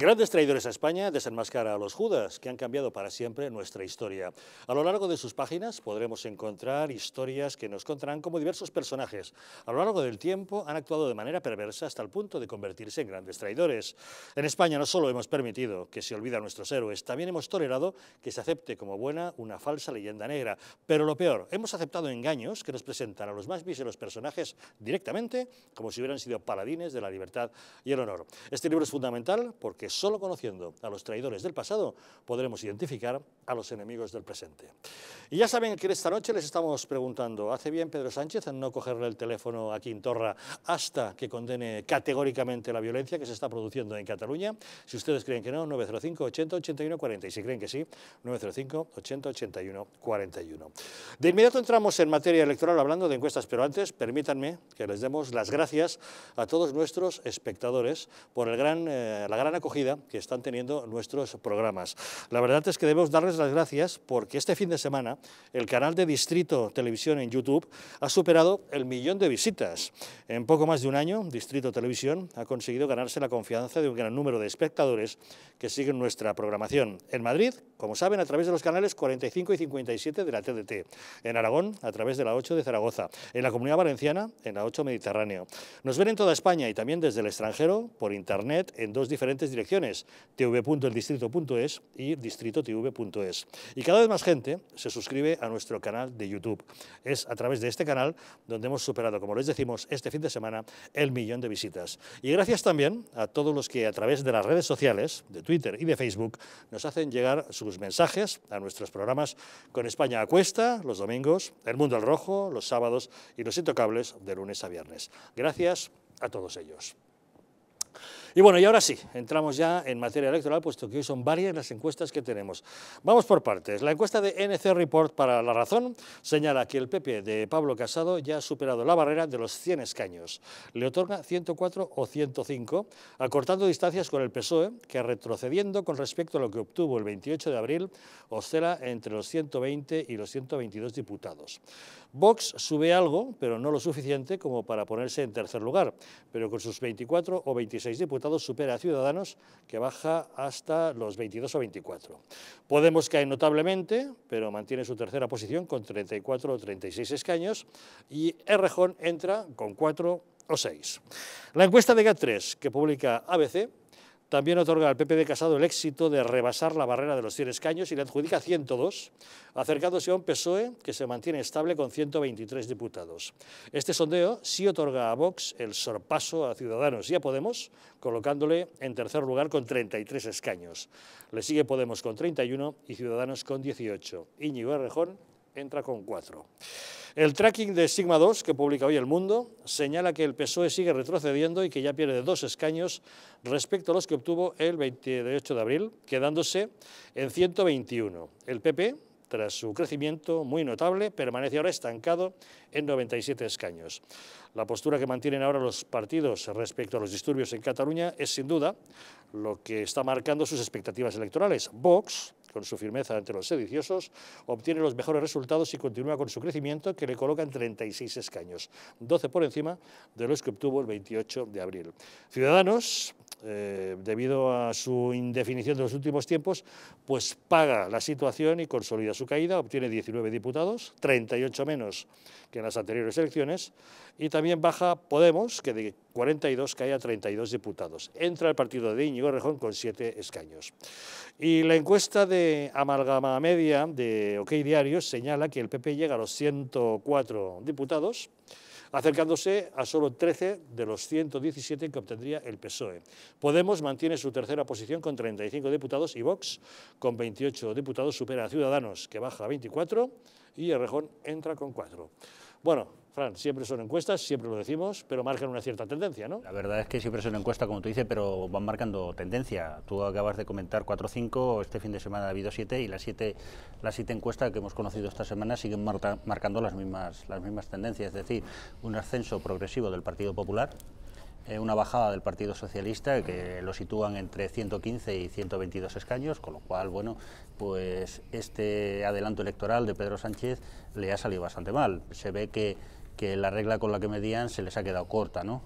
Grandes traidores a España desenmascara a los Judas, que han cambiado para siempre nuestra historia. A lo largo de sus páginas podremos encontrar historias que nos contarán cómo diversos personajes a lo largo del tiempo han actuado de manera perversa hasta el punto de convertirse en grandes traidores. En España no solo hemos permitido que se olviden nuestros héroes, también hemos tolerado que se acepte como buena una falsa leyenda negra. Pero lo peor, hemos aceptado engaños que nos presentan a los más míseros personajes directamente como si hubieran sido paladines de la libertad y el honor. Este libro es fundamental porque solo conociendo a los traidores del pasado podremos identificar a los enemigos del presente. Y ya saben que esta noche les estamos preguntando, ¿hace bien Pedro Sánchez en no cogerle el teléfono a Quintorra hasta que condene categóricamente la violencia que se está produciendo en Cataluña? Si ustedes creen que no, 905 80 81 40. Y si creen que sí, 905 80 81 41. De inmediato entramos en materia electoral hablando de encuestas, pero antes permítanme que les demos las gracias a todos nuestros espectadores por el gran, eh, la gran acogida que están teniendo nuestros programas. La verdad es que debemos darles las gracias porque este fin de semana el canal de Distrito Televisión en YouTube ha superado el millón de visitas. En poco más de un año, Distrito Televisión ha conseguido ganarse la confianza de un gran número de espectadores que siguen nuestra programación. En Madrid, como saben, a través de los canales 45 y 57 de la TDT. En Aragón, a través de la 8 de Zaragoza. En la Comunidad Valenciana, en la 8 Mediterráneo. Nos ven en toda España y también desde el extranjero, por internet, en dos diferentes direcciones tv.eldistrito.es y distritotv.es. Y cada vez más gente se suscribe a nuestro canal de YouTube. Es a través de este canal donde hemos superado, como les decimos, este fin de semana el millón de visitas. Y gracias también a todos los que a través de las redes sociales, de Twitter y de Facebook, nos hacen llegar sus mensajes a nuestros programas con España a cuesta los domingos, El Mundo al Rojo los sábados y Los Intocables de lunes a viernes. Gracias a todos ellos. Y bueno, y ahora sí, entramos ya en materia electoral, puesto que hoy son varias las encuestas que tenemos. Vamos por partes. La encuesta de NC Report para La Razón señala que el PP de Pablo Casado ya ha superado la barrera de los 100 escaños. Le otorga 104 o 105, acortando distancias con el PSOE, que retrocediendo con respecto a lo que obtuvo el 28 de abril, oscila entre los 120 y los 122 diputados. Vox sube algo, pero no lo suficiente como para ponerse en tercer lugar, pero con sus 24 o 26 diputados supera a Ciudadanos, que baja hasta los 22 o 24. Podemos caer notablemente, pero mantiene su tercera posición con 34 o 36 escaños, y Errejón entra con 4 o 6. La encuesta de GAT3, que publica ABC, también otorga al PP de Casado el éxito de rebasar la barrera de los 100 escaños y le adjudica 102, acercándose a un PSOE que se mantiene estable con 123 diputados. Este sondeo sí otorga a Vox el sorpaso a Ciudadanos y a Podemos, colocándole en tercer lugar con 33 escaños. Le sigue Podemos con 31 y Ciudadanos con 18. Íñigo Errejón entra con 4. El tracking de Sigma 2, que publica hoy El Mundo, señala que el PSOE sigue retrocediendo y que ya pierde dos escaños respecto a los que obtuvo el 28 de abril, quedándose en 121. El PP, tras su crecimiento muy notable, permanece ahora estancado en 97 escaños. La postura que mantienen ahora los partidos respecto a los disturbios en Cataluña es sin duda lo que está marcando sus expectativas electorales. Vox, con su firmeza ante los sediciosos, obtiene los mejores resultados y continúa con su crecimiento que le coloca colocan 36 escaños, 12 por encima de los que obtuvo el 28 de abril. Ciudadanos, eh, debido a su indefinición de los últimos tiempos, pues paga la situación y consolida su caída, obtiene 19 diputados, 38 menos que en las anteriores elecciones, y también baja Podemos, que de 42 cae a 32 diputados. Entra el partido de Íñigo Rejón con 7 escaños. Y la encuesta de Amalgama Media de OK Diario señala que el PP llega a los 104 diputados, acercándose a solo 13 de los 117 que obtendría el PSOE. Podemos mantiene su tercera posición con 35 diputados y Vox, con 28 diputados, supera a Ciudadanos, que baja a 24, y rejón entra con 4. Bueno, Fran, siempre son encuestas, siempre lo decimos, pero marcan una cierta tendencia, ¿no? La verdad es que siempre son encuestas, como tú dices, pero van marcando tendencia. Tú acabas de comentar cuatro, o 5, este fin de semana ha habido 7 y las 7 las siete encuestas que hemos conocido esta semana siguen marcando las mismas, las mismas tendencias, es decir, un ascenso progresivo del Partido Popular, eh, una bajada del Partido Socialista que lo sitúan entre 115 y 122 escaños, con lo cual, bueno, pues este adelanto electoral de Pedro Sánchez le ha salido bastante mal. Se ve que que la regla con la que medían se les ha quedado corta. ¿no?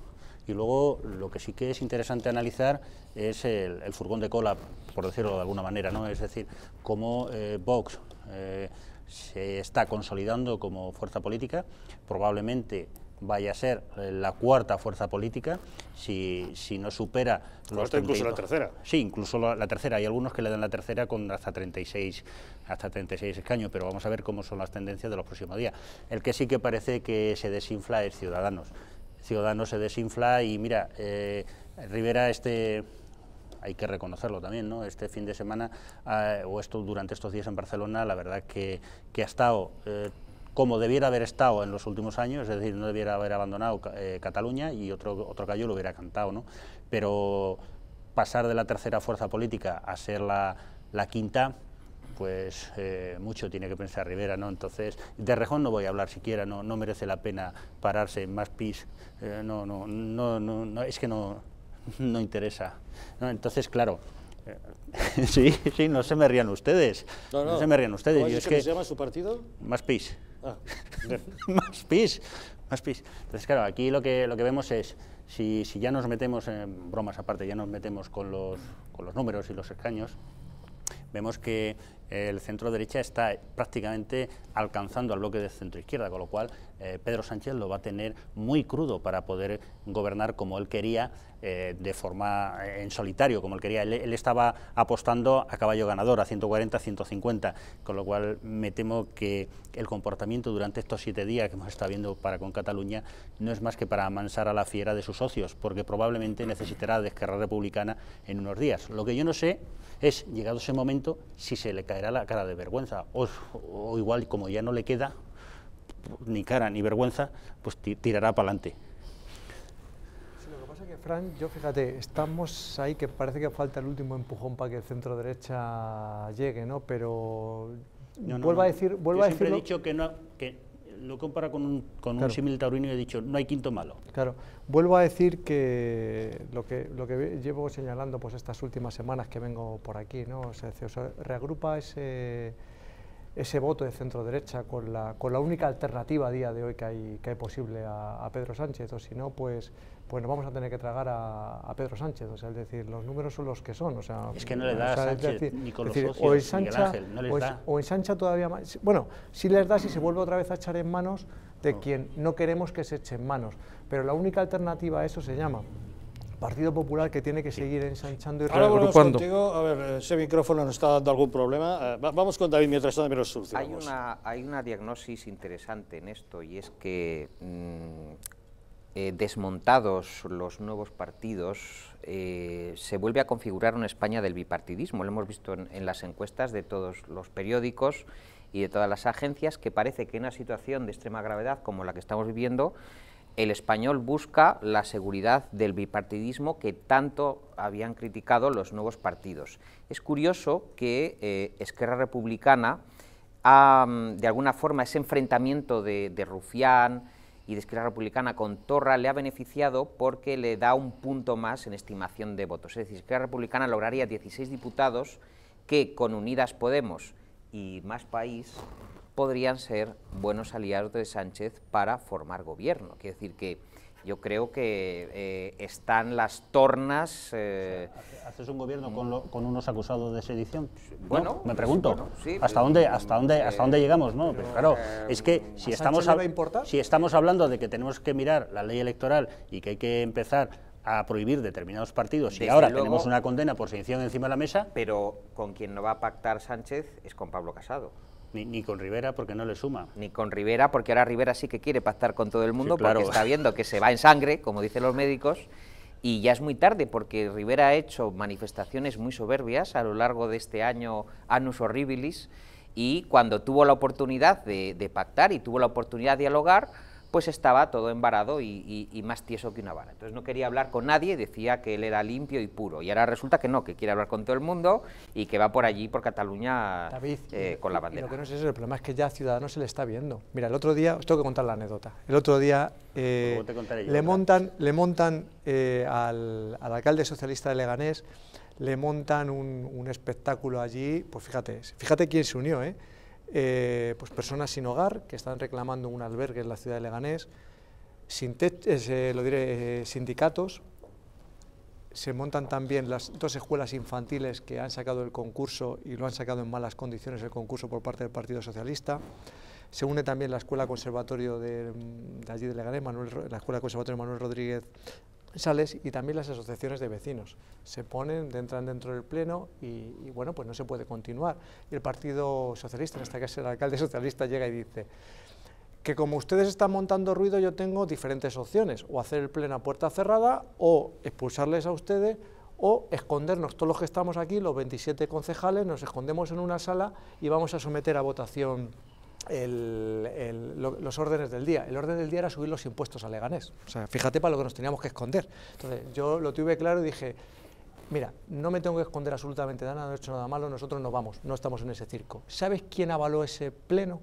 Y luego lo que sí que es interesante analizar es el, furgón de cola, por decirlo de alguna manera, ¿no? es decir, cómo eh, Vox eh, se está consolidando como fuerza política, probablemente vaya a ser eh, la cuarta fuerza política, si, si no supera... Los incluso la tercera. Sí, incluso la, tercera. Hay algunos que le dan la tercera con hasta 36, hasta 36 escaños, pero vamos a ver cómo son las tendencias de los próximos días. El que sí que parece que se desinfla es Ciudadanos. Ciudadanos se desinfla y mira, eh, Rivera este hay que reconocerlo también, ¿no? Este fin de semana ah, o esto durante estos días en Barcelona, la verdad que, que ha estado eh, como debiera haber estado en los últimos años, es decir, no debiera haber abandonado eh, Cataluña y otro, otro callo lo hubiera cantado, ¿no? Pero pasar de la tercera fuerza política a ser la, quinta, pues eh, mucho tiene que pensar Rivera, ¿no? Entonces, de Rejón no voy a hablar siquiera, no, no merece la pena pararse en más pis, eh, no, no, no, no, es que no, no interesa. Entonces, claro, sí, sí, no se me rían ustedes, no, se me rían ustedes. ¿Cómo es que, se llama su partido? Más pis. más pis, más pis. Entonces, claro, aquí lo que, lo que vemos es, si, si ya nos metemos, en bromas aparte, ya nos metemos con los, con los números y los escaños, vemos que el centro derecha está prácticamente alcanzando al bloque de centro izquierda, con lo cual eh, Pedro Sánchez lo va a tener muy crudo para poder gobernar como él quería, eh, de forma eh, en solitario, como él quería. Él, estaba apostando a caballo ganador, a 140, 150, con lo cual me temo que el comportamiento durante estos siete días que hemos estado viendo para con Cataluña no es más que para amansar a la fiera de sus socios, porque probablemente necesitará de Republicana en unos días. Lo que yo no sé es, llegado ese momento, si se le era la cara de vergüenza, o, igual como ya no le queda ni cara ni vergüenza, pues tirará para adelante. lo que pasa es que, Fran, yo fíjate, estamos ahí que parece que falta el último empujón para que el centro derecha llegue, ¿no? Pero no, vuelvo a decir, vuelvo a decir. Siempre he dicho que no, lo compara con un, con un símil taurino y he dicho, no hay quinto malo. Claro, vuelvo a decir que lo que, lo que llevo señalando pues estas últimas semanas que vengo por aquí, ¿no? reagrupa ese, ese voto de centro derecha con la, con la única alternativa a día de hoy que hay, que hay posible a, a Pedro Sánchez, o si no, pues pues nos vamos a tener que tragar a, Pedro Sánchez. O sea, es decir, los números son los que son. O sea, es que no le da o a Sánchez ni con o ensancha, Ángel, ensancha todavía más. Bueno, sí les da si se vuelve otra vez a echar en manos de quien no queremos que se eche en manos. Pero la única alternativa a eso se llama Partido Popular que tiene que seguir ensanchando y Ahora reagrupando. Contigo. A ver, ese micrófono nos está dando algún problema. Eh, vamos con David mientras tanto, los solucionamos. Hay una, hay una diagnosis interesante en esto y es que mm, eh, desmontados los nuevos partidos, eh, se vuelve a configurar una España del bipartidismo. Lo hemos visto en, las encuestas de todos los periódicos y de todas las agencias, que parece que en una situación de extrema gravedad como la que estamos viviendo, el español busca la seguridad del bipartidismo que tanto habían criticado los nuevos partidos. Es curioso que eh, Esquerra Republicana, de alguna forma, ese enfrentamiento de, de Rufián, y de Esquerra Republicana con Torra le ha beneficiado porque le da un punto más en estimación de votos. Es decir, Esquerra Republicana lograría 16 diputados que con Unidas Podemos y Más País podrían ser buenos aliados de Sánchez para formar gobierno. Quiere decir que yo creo que eh, están las tornas... Eh, ¿Haces un gobierno con, unos acusados de sedición? Bueno, me pregunto, ¿hasta, dónde, hasta, dónde, ¿hasta dónde eh, llegamos? No? Pero, claro, es que si estamos, si estamos hablando de que tenemos que mirar la ley electoral y que hay que empezar a prohibir determinados partidos y ahora tenemos una condena por sedición encima de la mesa... Pero con quien no va a pactar Sánchez es con Pablo Casado. Ni, con Rivera porque no le suma. Ni con Rivera porque ahora Rivera sí que quiere pactar con todo el mundo porque está viendo que se va en sangre, como dicen los médicos, y ya es muy tarde porque Rivera ha hecho manifestaciones muy soberbias a lo largo de este año Anus Horribilis y cuando tuvo la oportunidad de pactar y tuvo la oportunidad de dialogar, pues estaba todo embarado y, más tieso que una vara. Entonces no quería hablar con nadie, decía que él era limpio y puro. Y ahora resulta que no, que quiere hablar con todo el mundo y que va por allí, por Cataluña, eh, con la bandera. lo que no es eso, el problema es que ya Ciudadanos se le está viendo. Mira, el otro día, os tengo que contar la anécdota, el otro día eh, le, montan, le montan eh, al, alcalde socialista de Leganés, le montan un, un espectáculo allí, pues fíjate, fíjate quién se unió, ¿eh? Eh, pues personas sin hogar que están reclamando un albergue en la ciudad de Leganés, eh, eh, sindicatos, se montan también las dos escuelas infantiles que han sacado el concurso y lo han sacado en malas condiciones el concurso por parte del Partido Socialista. Se une también la Escuela Conservatorio de, mm, allí de Leganés, Manuel, la Escuela Conservatorio Manuel Rodríguez y también las asociaciones de vecinos. Se ponen, entran dentro del Pleno y, bueno, pues no se puede continuar. Y el Partido Socialista, en que es el alcalde socialista, llega y dice que como ustedes están montando ruido yo tengo diferentes opciones, o hacer el Pleno a puerta cerrada o expulsarles a ustedes o escondernos, todos los que estamos aquí, los 27 concejales, nos escondemos en una sala y vamos a someter a votación el, los órdenes del día. El orden del día era subir los impuestos a Leganés. O sea, fíjate para lo que nos teníamos que esconder. Entonces, yo lo tuve claro y dije, mira, no me tengo que esconder absolutamente nada, no he hecho nada malo, nosotros no vamos, no estamos en ese circo. ¿Sabes quién avaló ese pleno?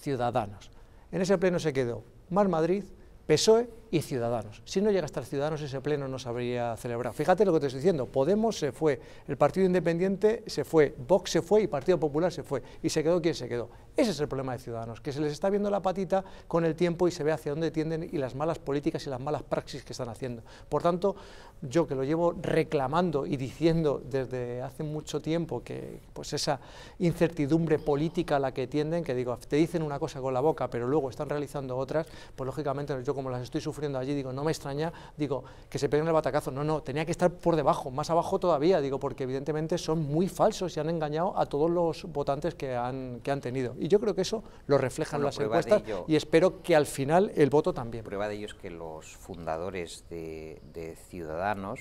Ciudadanos. En ese pleno se quedó Mar Madrid, PSOE y Ciudadanos. Si no llega hasta Ciudadanos, ese pleno no se habría celebrado. Fíjate lo que te estoy diciendo, Podemos se fue, el Partido Independiente se fue, Vox se fue y Partido Popular se fue, y se quedó quien se quedó. Ese es el problema de Ciudadanos, que se les está viendo la patita con el tiempo y se ve hacia dónde tienden y las malas políticas y las malas praxis que están haciendo. Por tanto, yo que lo llevo reclamando y diciendo desde hace mucho tiempo que pues esa incertidumbre política a la que tienden, que digo, te dicen una cosa con la boca, pero luego están realizando otras, pues lógicamente yo como las estoy sufriendo, allí, digo, no me extraña, digo, que se peguen el batacazo. No, no, tenía que estar por debajo, más abajo todavía, digo, porque evidentemente son muy falsos y han engañado a todos los votantes que han, que han tenido. Y yo creo que eso lo reflejan las encuestas y espero que al final el voto también. Prueba de ello es que los fundadores de, de Ciudadanos,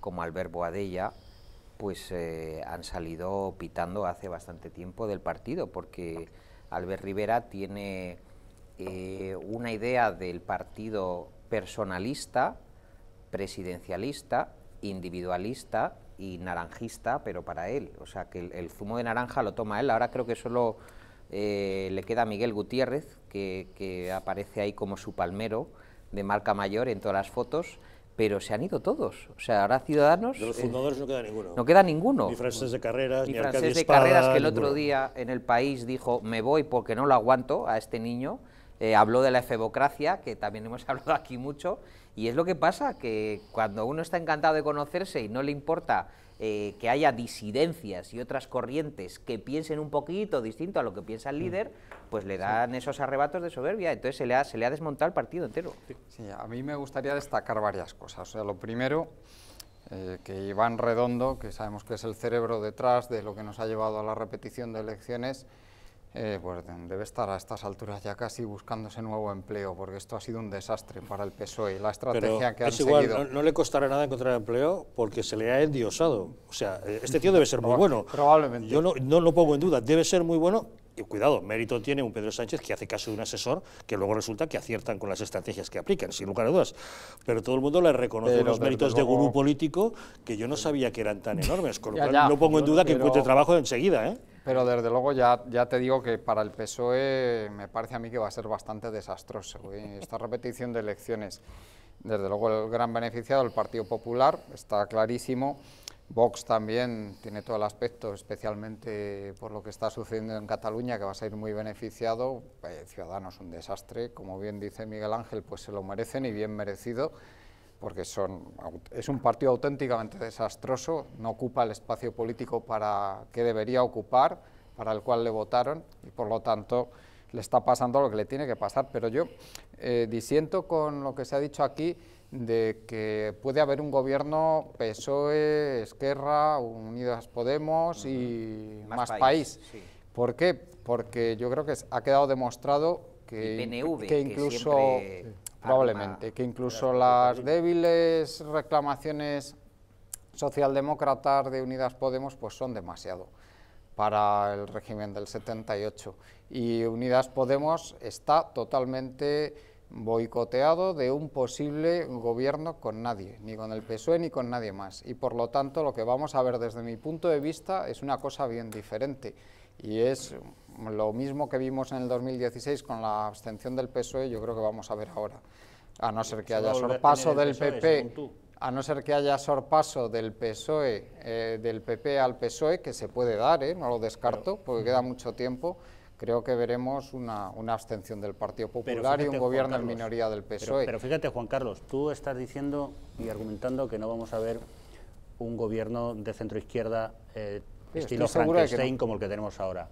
como Albert Boadella, pues eh, han salido pitando hace bastante tiempo del partido, porque Albert Rivera tiene eh, una idea del partido personalista, presidencialista, individualista y naranjista, pero para él. O sea, que el, zumo de naranja lo toma él. Ahora creo que solo eh, le queda a Miguel Gutiérrez, que, aparece ahí como su palmero de marca mayor en todas las fotos. Pero se han ido todos. O sea, ahora Ciudadanos. De los eh, fundadores no queda ninguno. No queda ninguno. Ni francés de carreras, ni, ni francés de carreras, que el otro día en el país dijo: Me voy porque no lo aguanto a este niño eh, habló de la efebocracia, que también hemos hablado aquí mucho, y es lo que pasa, que cuando uno está encantado de conocerse y no le importa eh, que haya disidencias y otras corrientes que piensen un poquito distinto a lo que piensa el mm. líder, pues le dan esos arrebatos de soberbia, entonces se le, ha, se le ha desmontado el partido entero. Sí, a mí me gustaría destacar varias cosas. O sea, lo primero, eh, que Iván Redondo, que sabemos que es el cerebro detrás de lo que nos ha llevado a la repetición de elecciones, eh, pues debe estar a estas alturas ya casi buscándose nuevo empleo, porque esto ha sido un desastre para el PSOE. La estrategia que han es igual, No, le costará nada encontrar empleo porque se le ha endiosado. O sea, eh, este tío debe ser muy bueno. Probablemente. Yo no, lo pongo en duda. Debe ser muy bueno y cuidado, mérito tiene un Pedro Sánchez que hace caso de un asesor que luego resulta que aciertan con las estrategias que aplican, sin lugar a dudas. Pero todo el mundo le reconoce los méritos de gurú político que yo no sabía que eran tan enormes, con lo cual no pongo en duda que encuentre trabajo enseguida. ¿eh? Pero desde luego ya, ya te digo que para el PSOE me parece a mí que va a ser bastante desastroso ¿eh? esta repetición de elecciones. Desde luego el gran beneficiado, el Partido Popular, está clarísimo. Vox también tiene todo el aspecto, especialmente por lo que está sucediendo en Cataluña, que va a salir muy beneficiado. Eh, Ciudadanos un desastre, como bien dice Miguel Ángel, pues se lo merecen y bien merecido porque son, es un partido auténticamente desastroso, no ocupa el espacio político para que debería ocupar, para el cual le votaron, y por lo tanto le está pasando lo que le tiene que pasar. Pero yo eh, disiento con lo que se ha dicho aquí de que puede haber un gobierno PSOE, Esquerra, Unidas Podemos y más, país. ¿Por qué? Porque yo creo que ha quedado demostrado que, incluso... Probablemente, que incluso las débiles reclamaciones socialdemócratas de Unidas Podemos pues son demasiado para el régimen del 78 y Unidas Podemos está totalmente boicoteado de un posible gobierno con nadie, ni con el PSOE ni con nadie más. Y por lo tanto lo que vamos a ver desde mi punto de vista es una cosa bien diferente y es lo mismo que vimos en el 2016 con la abstención del PSOE, yo creo que vamos a ver ahora. A no ser que haya sorpaso del PP, e, a no ser que haya sorpaso del PSOE, eh, del PP al PSOE, que se puede dar, eh, no lo descarto, porque mm. queda mucho tiempo, creo que veremos una, una abstención del Partido Popular y un gobierno en minoría del PSOE. Pero, fíjate, Juan Carlos, tú estás diciendo y argumentando que no vamos a ver un gobierno de centroizquierda eh, estilo Frankenstein como el que tenemos ahora.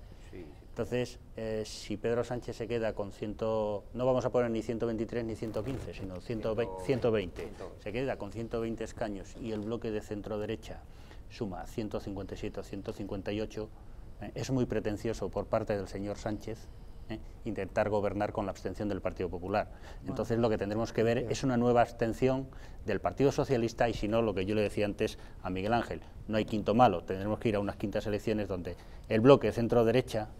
Entonces, eh, si Pedro Sánchez se queda con 100, no vamos a poner ni 123 ni 115, sino 120, se queda con 120 escaños y el bloque de centro derecha suma 157 o 158, eh, es muy pretencioso por parte del señor Sánchez eh, intentar gobernar con la abstención del Partido Popular. Entonces lo que tendremos que ver es una nueva abstención del Partido Socialista y si no, lo que yo le decía antes a Miguel Ángel, no hay quinto malo, tendremos que ir a unas quintas elecciones donde el bloque centro-derecha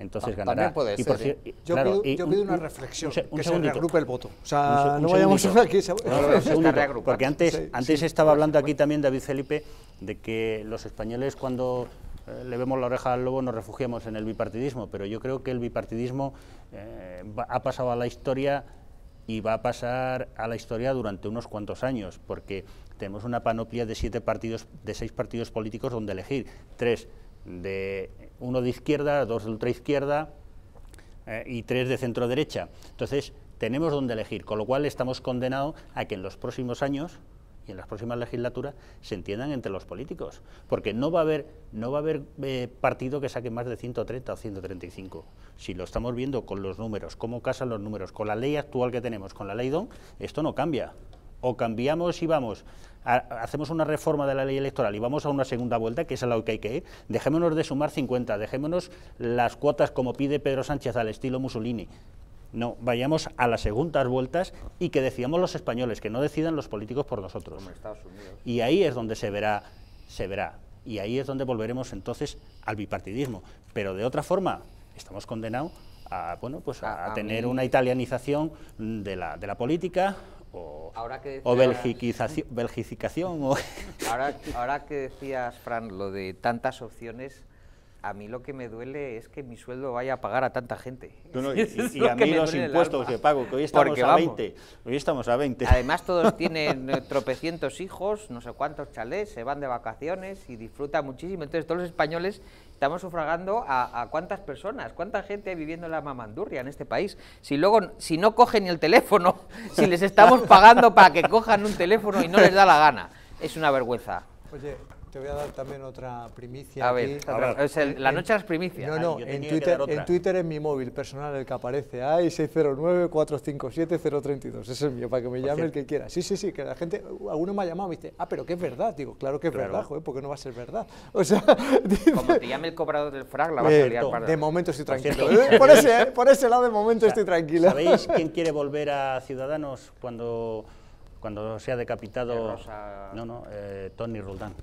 entonces yo, pido, una reflexión, que se el voto. O sea, no vayamos a aquí. Se... porque antes, antes estaba hablando aquí también David Felipe de que los españoles cuando eh, le vemos la oreja al lobo nos refugiamos en el bipartidismo, pero yo creo que el bipartidismo eh, ha pasado a la historia y va a pasar a la historia durante unos cuantos años, porque tenemos una panoplia de siete partidos, de seis partidos políticos donde elegir, tres de uno de izquierda, dos de ultraizquierda eh, y tres de centro derecha. Entonces, tenemos donde elegir, con lo cual estamos condenados a que en los próximos años y en las próximas legislaturas se entiendan entre los políticos, porque no va a haber, no va a haber eh, partido que saque más de 130 o 135. Si lo estamos viendo con los números, cómo casan los números, con la ley actual que tenemos, con la ley DON, esto no cambia o cambiamos y vamos, hacemos una reforma de la ley electoral y vamos a una segunda vuelta, que es a la que hay que ir, dejémonos de sumar 50, dejémonos las cuotas como pide Pedro Sánchez al estilo Mussolini. No, vayamos a las segundas vueltas y que decidamos los españoles, que no decidan los políticos por nosotros. Y ahí es donde se verá, se verá. Y ahí es donde volveremos entonces al bipartidismo. Pero de otra forma, estamos condenados a, bueno, pues a, tener una italianización de la, de la política, o, o belgificación. O ahora, que decías, Fran, lo de tantas opciones, a mí lo que me duele es que mi sueldo vaya a pagar a tanta gente. y, a mí los impuestos que pago, que hoy estamos a Hoy estamos a 20. Además todos tienen eh, tropecientos hijos, no sé cuántos chalés, se van de vacaciones y disfrutan muchísimo. Entonces todos los españoles estamos sufragando a, cuántas personas, cuánta gente viviendo en la mamandurria en este país. Si luego, si no cogen el teléfono, si les estamos pagando para que cojan un teléfono y no les da la gana, es una vergüenza. Te voy a dar también otra primicia. A ver, la noche es primicia No, no, en, Twitter, en Twitter es mi móvil personal el que aparece. Ay, 609-457-032. Ese es mío, para que me llame el que quiera. Sí, sí, sí, que la gente, uh, alguno me ha llamado y dice, ah, pero que es verdad. Digo, claro que es verdad, porque no va a ser verdad. O sea, Como te llame el cobrador del frag, la vas a liar De momento estoy tranquilo. ¿eh? ¿eh? Por, ese, lado, de momento estoy tranquilo. ¿Sabéis quién quiere volver a Ciudadanos cuando cuando sea decapitado no, no, eh, Tony Roldán.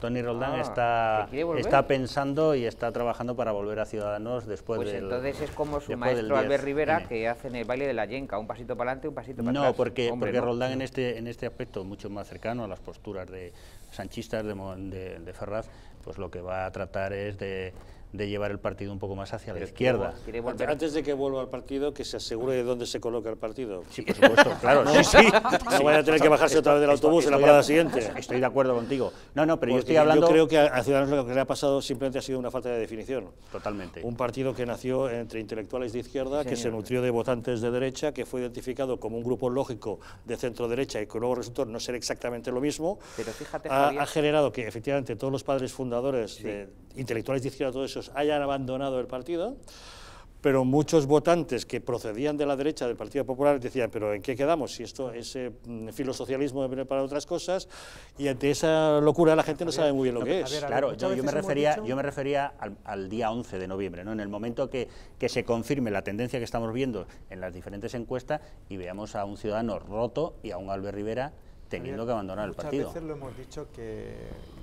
Tony Roldán ah, está, está pensando y está trabajando para volver a Ciudadanos después pues entonces es como su maestro Albert Rivera, que hace en el baile de la yenca, un pasito para adelante, un pasito para atrás. porque no, porque Roldán en, este, en este aspecto mucho más cercano a las posturas de sanchistas de Ferraz, pues lo que va a tratar es de de llevar el partido un poco más hacia la izquierda. Antes de que vuelva al partido, que se asegure de dónde se coloca el partido. Sí, por supuesto, claro. no, voy a tener que bajarse otra vez del autobús en la parada siguiente. Estoy de acuerdo contigo. No, no, pero yo estoy hablando... Yo creo que a Ciudadanos lo que le ha pasado simplemente ha sido una falta de definición. Totalmente. Un partido que nació entre intelectuales de izquierda, que se nutrió de votantes de derecha, que fue identificado como un grupo lógico de centro-derecha y que luego resultó no ser exactamente lo mismo. Pero fíjate, ha, ha generado que efectivamente todos los padres fundadores, de intelectuales de izquierda, todo eso, hayan abandonado el partido, pero muchos votantes que procedían de la derecha del Partido Popular decían, pero ¿en qué quedamos? Si esto es mm, filosocialismo para otras cosas, y ante esa locura la gente no sabe muy bien lo que es. Claro, yo, me refería, yo me refería al, día 11 de noviembre, ¿no? en el momento que, que se confirme la tendencia que estamos viendo en las diferentes encuestas y veamos a un ciudadano roto y a un Albert Rivera teniendo que abandonar el partido. Muchas veces lo hemos dicho que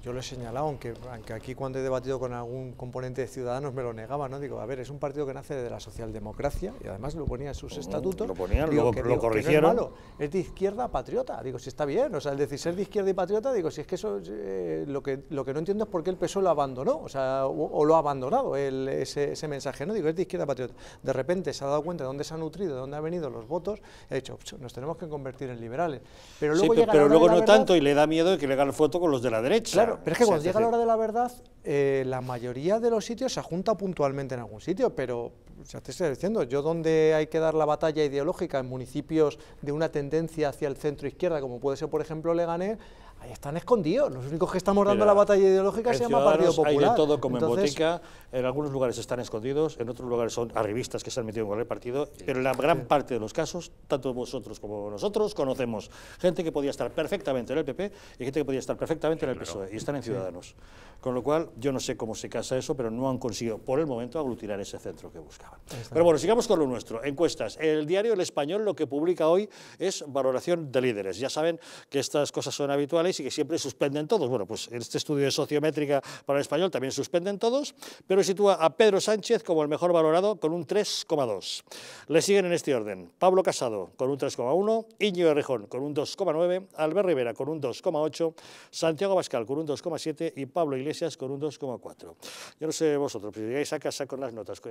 yo lo he señalado, aunque, aunque aquí cuando he debatido con algún componente de Ciudadanos me lo negaba, ¿no? Digo, a ver, es un partido que nace de la socialdemocracia y además lo ponía en sus mm, estatutos. Lo ponían, lo, corrigieron. es, de izquierda patriota. Digo, si está bien, o sea, el decir ser de izquierda y patriota, digo, si es que eso eh, lo, que, lo que no entiendo es por qué el PSOE lo abandonó, o sea, o, lo ha abandonado el, ese, ese, mensaje, ¿no? Digo, es de izquierda patriota. De repente se ha dado cuenta de dónde se ha nutrido, de dónde han venido los votos, ha dicho, nos tenemos que convertir en liberales. Pero luego, sí, pero, luego no tanto y le da miedo de que le hagan foto con los de la derecha pero es que cuando llega la hora de la verdad, eh, la mayoría de los sitios se junta puntualmente en algún sitio, pero ya te estoy diciendo, yo donde hay que dar la batalla ideológica en municipios de una tendencia hacia el centro izquierda, como puede ser por ejemplo Leganés, ahí están escondidos. Los únicos que estamos dando la batalla ideológica se llama Partido Popular. Hay de todo como en botica. En algunos lugares están escondidos, en otros lugares son arribistas que se han metido en cualquier partido, pero en la gran parte de los casos, tanto vosotros como nosotros, conocemos gente que podía estar perfectamente en el PP y gente que podía estar perfectamente en el PSOE, y están en Ciudadanos. Con lo cual, yo no sé cómo se casa eso, pero no han conseguido por el momento aglutinar ese centro que buscaban. Pero bueno, sigamos con lo nuestro. Encuestas. El diario El Español lo que publica hoy es valoración de líderes. Ya saben que estas cosas son habituales y que siempre suspenden todos. Bueno, pues en este estudio de sociométrica para el español también suspenden todos, pero sitúa a Pedro Sánchez como el mejor valorado con un 3,2. Le siguen en este orden Pablo Casado con un 3,1, Íñigo Errejón con un 2,9, Albert Rivera con un 2,8, Santiago Bascal con un 2,7 y Pablo Iglesias con un 2,4. Yo no sé vosotros, si llegáis a casa con las notas,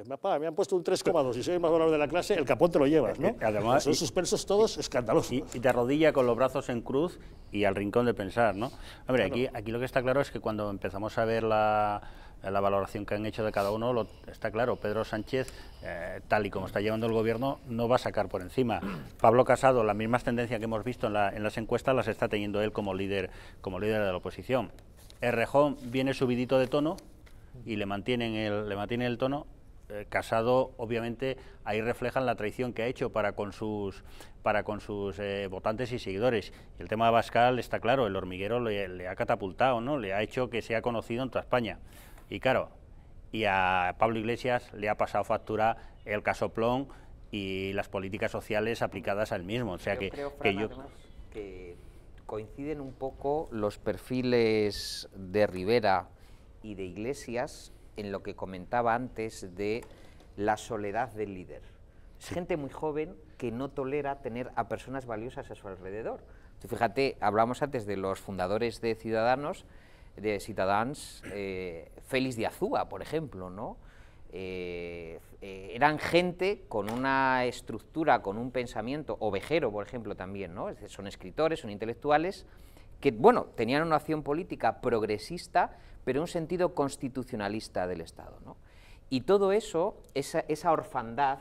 me han puesto un 3,2 y soy el más valorado de la clase, el capón te lo llevas, ¿no? Eh, eh, además, Son suspensos todos escandalosos. Y, y te arrodilla con los brazos en cruz y al rincón pensamiento ¿no? aquí, lo que está claro es que cuando empezamos a ver la, valoración que han hecho de cada uno, lo, está claro, Pedro Sánchez, eh, tal y como está llevando el gobierno, no va a sacar por encima. Pablo Casado, las mismas tendencias que hemos visto en, las encuestas las está teniendo él como líder, como líder de la oposición. Errejón viene subidito de tono y le mantienen el, le mantienen el tono eh, casado, obviamente, ahí reflejan la traición que ha hecho para con sus, para con sus eh, votantes y seguidores. Y el tema de Bascal está claro, el hormiguero le, ha catapultado, ¿no? le ha hecho que sea conocido en toda España. Y claro, y a Pablo Iglesias le ha pasado factura el casoplón y las políticas sociales aplicadas al mismo. O sea que, creo, que coinciden un poco los perfiles de Rivera y de Iglesias en lo que comentaba antes de la soledad del líder. Es Gente muy joven que no tolera tener a personas valiosas a su alrededor. Tú fíjate, hablamos antes de los fundadores de Ciudadanos, de Citadans, eh, Félix de Azúa, por ejemplo, ¿no? Eh, eh, eran gente con una estructura, con un pensamiento, ovejero, por ejemplo, también, ¿no? son escritores, son intelectuales, que, bueno, tenían una acción política progresista, pero un sentido constitucionalista del Estado. ¿no? Y todo eso, esa, orfandad,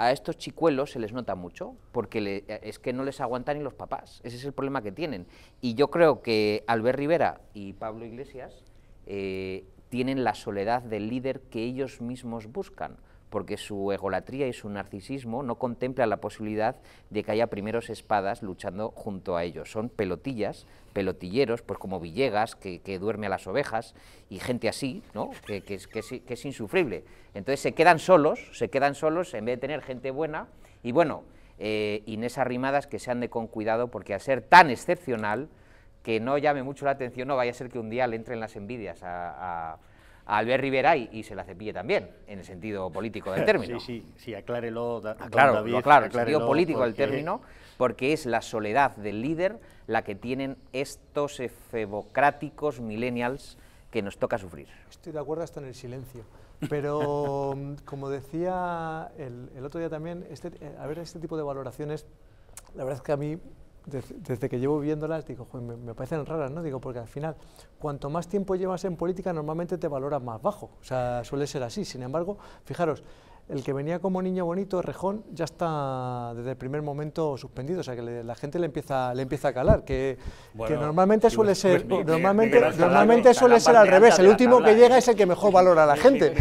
a estos chicuelos se les nota mucho, porque es que no les aguantan ni los papás, ese es el problema que tienen. Y yo creo que Albert Rivera y Pablo Iglesias eh, tienen la soledad del líder que ellos mismos buscan porque su egolatría y su narcisismo no contempla la posibilidad de que haya primeros espadas luchando junto a ellos. Son pelotillas, pelotilleros, pues como Villegas, que, duerme a las ovejas, y gente así, ¿no? que, que, es, insufrible. Entonces se quedan solos, se quedan solos en vez de tener gente buena, y bueno, eh, Inés Arrimadas que se ande con cuidado porque al ser tan excepcional que no llame mucho la atención, no vaya a ser que un día le entren las envidias a a Albert Rivera y, se la cepille también, en el sentido político del término. sí, sí, sí, aclárelo, da, aclaro, ah, David, lo el sentido político término, porque es la soledad del líder la que tienen estos efebocráticos millennials que nos toca sufrir. Estoy de acuerdo hasta en el silencio. Pero como decía el, otro día también, este, eh, a ver, este tipo de valoraciones, la verdad es que a mí desde, que llevo viéndolas, digo, me, parecen raras, ¿no? Digo, porque al final, cuanto más tiempo llevas en política, normalmente te valoras más bajo. O sea, suele ser así. Sin embargo, fijaros, el que venía como niño bonito, Rejón, ya está desde el primer momento suspendido, o sea que la gente le empieza, le empieza a calar, que, normalmente suele pues, ser, pues, normalmente, normalmente suele ser al revés, el último que llega es el que mejor valora a la gente.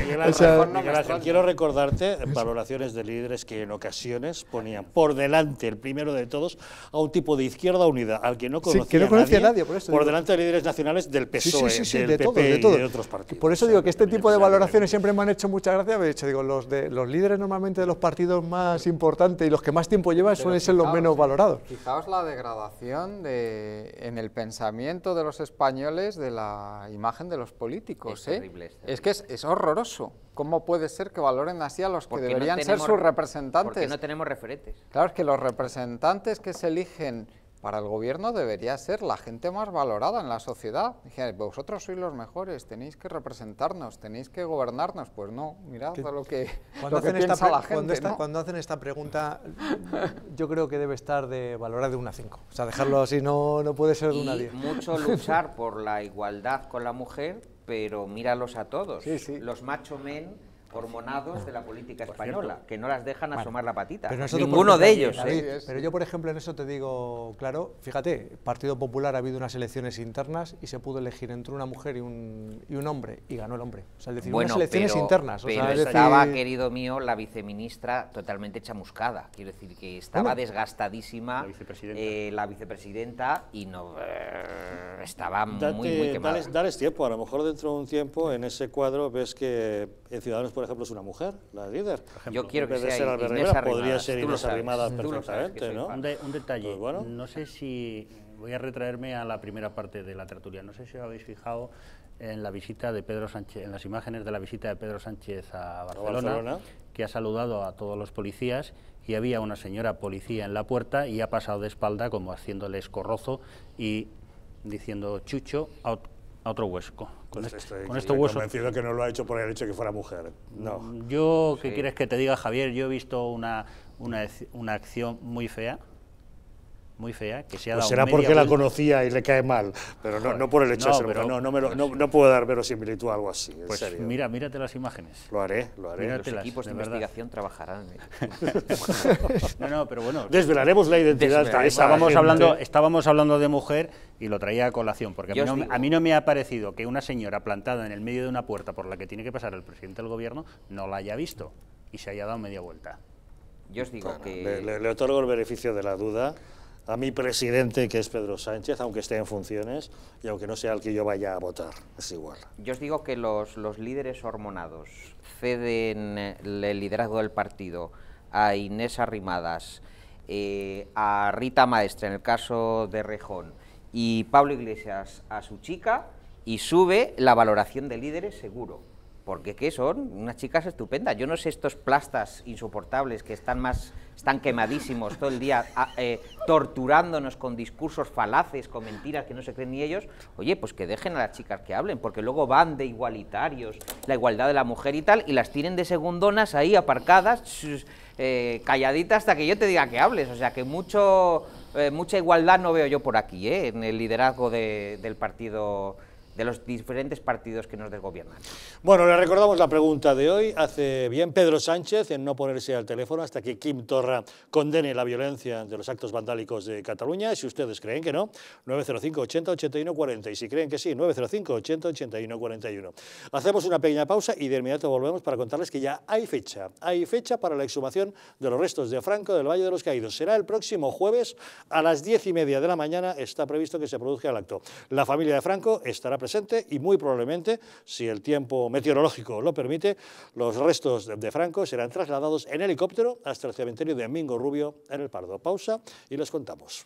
quiero recordarte valoraciones de líderes que en ocasiones ponían por delante, el primero de todos, a un tipo de izquierda unida, al que no conocía, nadie, por, delante de líderes nacionales del PSOE, del PP de Y de otros partidos. Por eso digo que este tipo de valoraciones siempre me han hecho mucha gracia, he dicho, digo, los de los líderes normalmente de los partidos más importantes y los que más tiempo llevan suelen ser los menos eh, valorados. Fijaos la degradación en el pensamiento de los españoles de la imagen de los políticos. Es, horrible. ¿eh? es, que es, horroroso. ¿Cómo puede ser que valoren así a los que deberían ser sus representantes? Porque no tenemos referentes. Claro, es que los representantes que se eligen para el gobierno debería ser la gente más valorada en la sociedad. Dije, vosotros sois los mejores, tenéis que representarnos, tenéis que gobernarnos. Pues no, mirad a lo que, cuando hacen esta, Cuando, hacen esta pregunta, yo creo que debe estar de valorar de una a 5. O sea, dejarlo así no, no puede ser de 1 a 10. mucho luchar por la igualdad con la mujer, pero míralos a todos. Los macho men hormonados de la política española, que no las dejan asomar la patita. Pero Ninguno de ellos. Pero yo, por ejemplo, en eso te digo, claro, fíjate, Partido Popular ha habido unas elecciones internas y se pudo elegir entre una mujer y un, hombre, y ganó el hombre. O sea, es decir, unas elecciones internas. pero estaba, querido mío, la viceministra totalmente chamuscada. Quiero decir que estaba desgastadísima eh, la vicepresidenta. y no eh, estaba muy, muy quemada. tiempo, a lo mejor dentro de un tiempo en ese cuadro ves que en Ciudadanos por ejemplo, es una mujer, la líder. Yo quiero que sea Inés Podría ser Inés perfectamente, ¿no? Un, detalle, pues no sé si... Voy a retraerme a la primera parte de la tertulia. No sé si habéis fijado en la visita de Pedro en las imágenes de la visita de Pedro Sánchez a Barcelona, que ha saludado a todos los policías y había una señora policía en la puerta y ha pasado de espalda como haciéndole escorrozo y diciendo chucho, out otro huesco. Con, pues este, con este hueso. convencido que no lo ha hecho por el hecho de que fuera mujer. No. Yo, ¿qué quieres que te diga, Javier? Yo he visto una, una, una acción muy fea muy fea que se ha pues Será porque la conocía y le cae mal, pero no, no por el hecho no, de ser no, no, puedo dar verosimilitud a algo así. pues mira, mírate las imágenes. Lo haré, lo haré. Los equipos de, investigación trabajarán. no, no, pero bueno. Desvelaremos la identidad. estábamos hablando, estábamos hablando de mujer y lo traía a colación porque a mí, no, me ha parecido que una señora plantada en el medio de una puerta por la que tiene que pasar el presidente del gobierno no la haya visto y se haya dado media vuelta. Yo os digo que... le otorgo el beneficio de la duda a mi presidente, que es Pedro Sánchez, aunque esté en funciones y aunque no sea el que yo vaya a votar. Es igual. Yo os digo que los, los líderes hormonados ceden eh, el liderazgo del partido a Inés Arrimadas, eh, a Rita Maestra, en el caso de Rejón, y Pablo Iglesias a su chica, y sube la valoración de líderes seguro porque qué son unas chicas estupendas. Yo no sé estos plastas insoportables que están más están quemadísimos todo el día ah, eh, torturándonos con discursos falaces, con mentiras que no se creen ni ellos, oye, pues que dejen a las chicas que hablen, porque luego van de igualitarios, la igualdad de la mujer y tal, y las tienen de segundonas ahí aparcadas, eh, calladitas hasta que yo te diga que hables, o sea que mucho, eh, mucha igualdad no veo yo por aquí, eh, en el liderazgo de, del partido de los diferentes partidos que nos desgobiernan. Bueno, le recordamos la pregunta de hoy. Hace bien Pedro Sánchez en no ponerse al teléfono hasta que Kim Torra condene la violencia de los actos vandálicos de Cataluña. Si ustedes creen que no, 905 80 81 40. Y si creen que sí, 905 80 81 41. Hacemos una pequeña pausa y de inmediato volvemos para contarles que ya hay fecha. Hay fecha para la exhumación de los restos de Franco del Valle de los Caídos. Será el próximo jueves a las 10 y media de la mañana. Está previsto que se produzca el acto. La familia de Franco estará presente y muy probablemente, si el tiempo meteorológico lo permite, los restos de Franco serán trasladados en helicóptero hasta el cementerio de Mingo Rubio en el Pardo. Pausa y les contamos.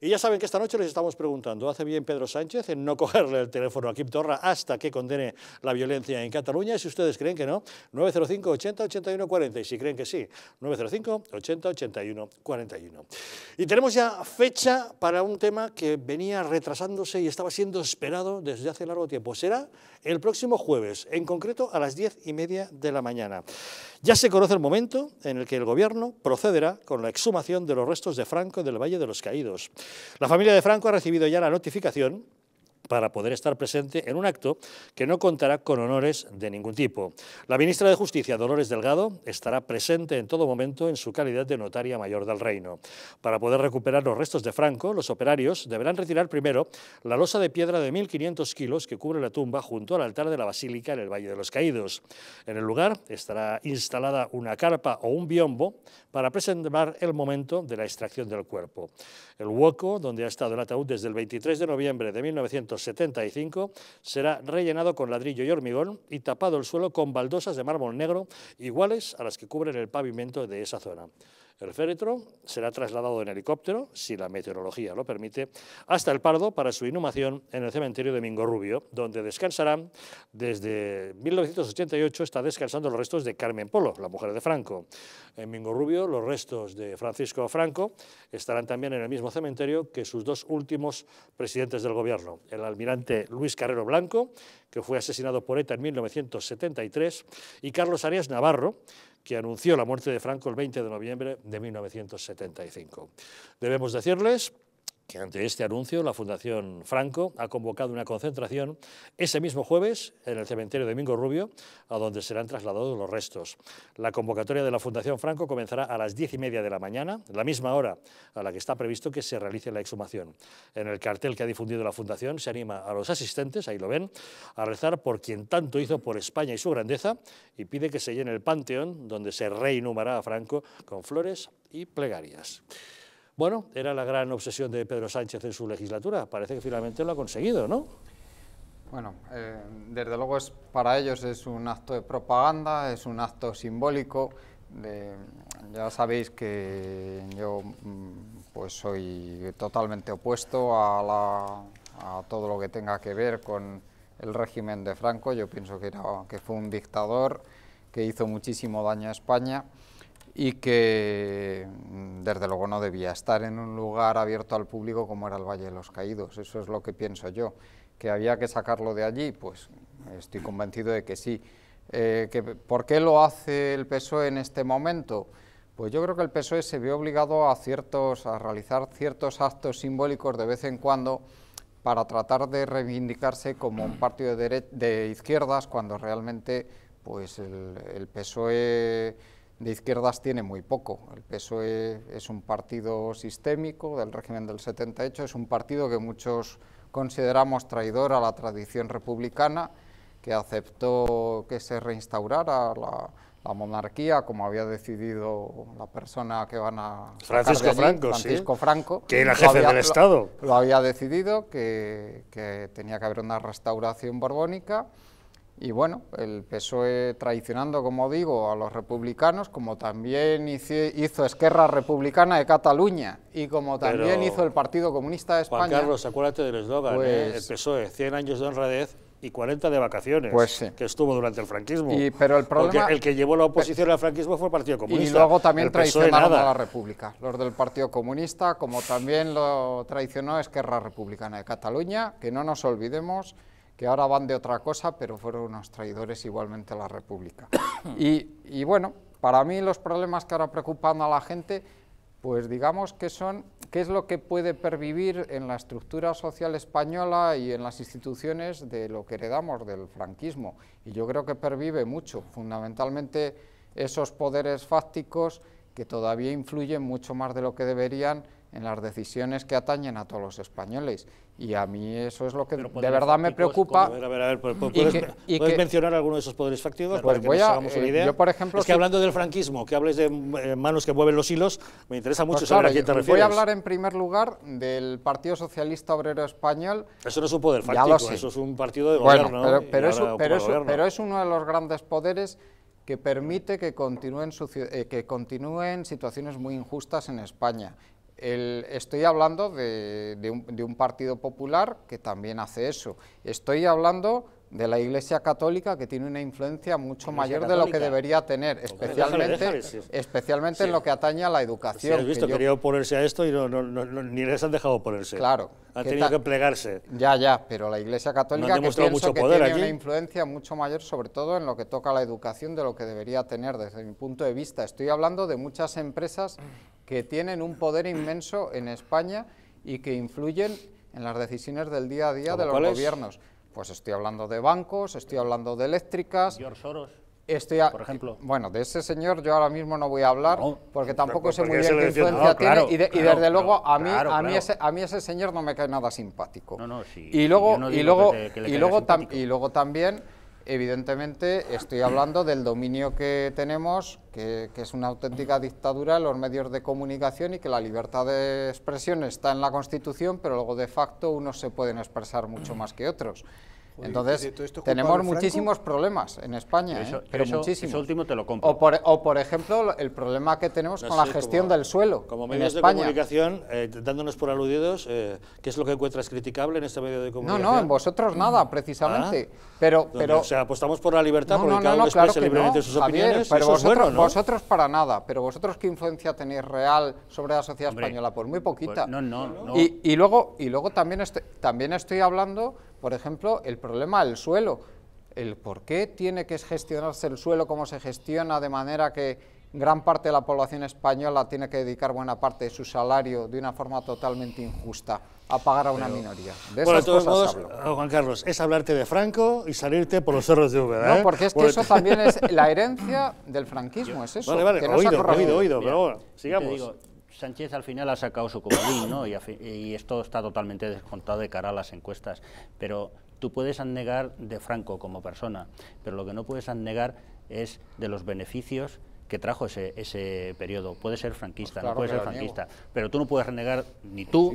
Y ya saben que esta noche les estamos preguntando, ¿hace bien Pedro Sánchez en no cogerle el teléfono a Quim Torra hasta que condene la violencia en Cataluña? Si ustedes creen que no, 905 80 81 40. Y si creen que sí, 905 80 81 41. Y tenemos ya fecha para un tema que venía retrasándose y estaba siendo esperado desde hace largo tiempo. Será el próximo jueves, en concreto a las diez y media de la mañana. Ya se conoce el momento en el que el gobierno procederá con la exhumación de los restos de Franco del Valle de los Caídos. La familia de Franco ha recibido ya la notificación para poder estar presente en un acto que no contará con honores de ningún tipo. La ministra de Justicia, Dolores Delgado, estará presente en todo momento en su calidad de notaria mayor del reino. Para poder recuperar los restos de Franco, los operarios deberán retirar primero la losa de piedra de 1.500 kilos que cubre la tumba junto al altar de la Basílica en el Valle de los Caídos. En el lugar estará instalada una carpa o un biombo para preservar el momento de la extracción del cuerpo. El hueco donde ha estado el ataúd desde el 23 de noviembre de 1900 75 será rellenado con ladrillo y hormigón y tapado el suelo con baldosas de mármol negro iguales a las que cubren el pavimento de esa zona. El féretro será trasladado en helicóptero, si la meteorología lo permite, hasta el Pardo para su inhumación en el cementerio de Mingo Rubio, donde descansarán desde 1988 está descansando los restos de Carmen Polo, la mujer de Franco. En Mingo Rubio los restos de Francisco Franco estarán también en el mismo cementerio que sus dos últimos presidentes del gobierno, el almirante Luis Carrero Blanco, que fue asesinado por ETA en 1973, y Carlos Arias Navarro, que anunció la muerte de Franco el 20 de noviembre de 1975. Debemos decirles que ante este anuncio la Fundación Franco ha convocado una concentración ese mismo jueves en el cementerio Domingo Rubio, a donde serán trasladados los restos. La convocatoria de la Fundación Franco comenzará a las diez y media de la mañana, la misma hora a la que está previsto que se realice la exhumación. En el cartel que ha difundido la Fundación se anima a los asistentes, ahí lo ven, a rezar por quien tanto hizo por España y su grandeza y pide que se llene el panteón donde se reinhumará a Franco con flores y plegarias. Bueno, era la gran obsesión de Pedro Sánchez en su legislatura. Parece que finalmente lo ha conseguido, ¿no? Bueno, eh, desde luego es, para ellos es un acto de propaganda, es un acto simbólico. ya sabéis que yo mm, pues soy totalmente opuesto a, a, todo lo que tenga que ver con el régimen de Franco. Yo pienso que, era, que fue un dictador que hizo muchísimo daño a España y que mm, desde luego no debía estar en un lugar abierto al público como era el Valle de los Caídos, eso es lo que pienso yo. ¿Que había que sacarlo de allí? Pues estoy convencido de que sí. Eh, que, ¿Por qué lo hace el PSOE en este momento? Pues yo creo que el PSOE se vio obligado a, ciertos, a realizar ciertos actos simbólicos de vez en cuando para tratar de reivindicarse como un partido de, izquierdas cuando realmente pues el, el PSOE de izquierdas tiene muy poco. El PSOE es un partido sistémico del régimen del 78, es un partido que muchos consideramos traidor a la tradición republicana, que aceptó que se reinstaurara la, monarquía, como había decidido la persona que van a... Francisco Franco, Francisco Franco. Que era jefe del Estado. Lo, había decidido, que, que tenía que haber una restauración borbónica y bueno, el PSOE traicionando, como digo, a los republicanos, como también hizo Esquerra Republicana de Cataluña y como también hizo el Partido Comunista de España. Juan Carlos, acuérdate del eslogan, ¿eh? pues, el PSOE, 100 años de honradez y 40 de vacaciones, pues que estuvo durante el franquismo. pero el el que llevó la oposición al franquismo fue el Partido Comunista. Y luego también e traicionaron a la República, los del Partido Comunista, como también lo traicionó Esquerra Republicana de Cataluña, que no nos olvidemos que ahora van de otra cosa, pero fueron unos traidores igualmente a la República. Y, bueno, para mí los problemas que ahora preocupan a la gente, pues digamos que son qué es lo que puede pervivir en la estructura social española y en las instituciones de lo que heredamos del franquismo. Y yo creo que pervive mucho, fundamentalmente esos poderes fácticos que todavía influyen mucho más de lo que deberían en las decisiones que atañen a todos los españoles. Y a mí eso es lo que de verdad me preocupa. ¿puedes, mencionar alguno de esos poderes factivos? Pues eh, Yo, por ejemplo, es que hablando del franquismo, que hables de eh, manos que mueven los hilos, me interesa mucho pues saber a quién te refieres. Voy a hablar en primer lugar del Partido Socialista Obrero Español. Eso no es un poder factivo, eso es un partido de gobierno. Pero, pero, es, uno de los grandes poderes que permite que continúen, eh, que continúen situaciones muy injustas en España estoy hablando de, un, partido popular que también hace eso. Estoy hablando de la Iglesia Católica que tiene una influencia mucho mayor de lo que debería tener, especialmente, especialmente en lo que atañe a la educación. Sí, has visto, que oponerse a esto y ni les han dejado oponerse. Claro. Han tenido que plegarse. Ya, ya, pero la Iglesia Católica que que tiene una influencia mucho mayor, sobre todo en lo que toca a la educación, de lo que debería tener desde mi punto de vista. Estoy hablando de muchas empresas que tienen un poder inmenso en España y que influyen en las decisiones del día a día de los gobiernos. Pues estoy hablando de bancos, estoy hablando de eléctricas. George Soros. Estoy por ejemplo. Bueno, de ese señor yo ahora mismo no voy a hablar porque tampoco sé muy bien qué influencia tiene y, desde luego a mí a mí ese a mí ese señor no me cae nada simpático. No, no, sí. y luego, y luego también Evidentemente estoy hablando del dominio que tenemos, que, es una auténtica dictadura en los medios de comunicación y que la libertad de expresión está en la Constitución, pero luego de facto unos se pueden expresar mucho más que otros. Entonces, tenemos muchísimos problemas en España, ¿eh? pero muchísimos. último te lo compro. O por, ejemplo, el problema que tenemos con la gestión del suelo Como medios en España. de comunicación, eh, dándonos por aludidos, eh, ¿qué es lo que encuentras criticable en este medio de comunicación? No, no, en vosotros nada, ah. precisamente. Pero, pero, o sea, apostamos por la libertad, no, no, claro libremente sus opiniones, pero vosotros, vosotros para nada, pero vosotros qué influencia tenéis real sobre la sociedad española, pues muy poquita. no, no, no. Y, luego, y luego también, también estoy hablando por ejemplo, el problema del suelo. El por qué tiene que gestionarse el suelo como se gestiona, de manera que gran parte de la población española tiene que dedicar buena parte de su salario de una forma totalmente injusta a pagar a una minoría. De de todos cosas modos, eh, Juan Carlos, es hablarte de Franco y salirte por los cerros de Úbeda. No, ¿eh? porque es que eso también es la herencia del franquismo, es eso. Vale, vale, que se ha oído, pero bueno, sigamos. Sánchez al final ha sacado su comodín, ¿no? Y, esto está totalmente descontado de cara a las encuestas. Pero tú puedes negar de Franco como persona, pero lo que no puedes negar es de los beneficios que trajo ese, ese periodo. Puede ser franquista, pues no puede ser franquista. Pero tú no puedes renegar, ni tú,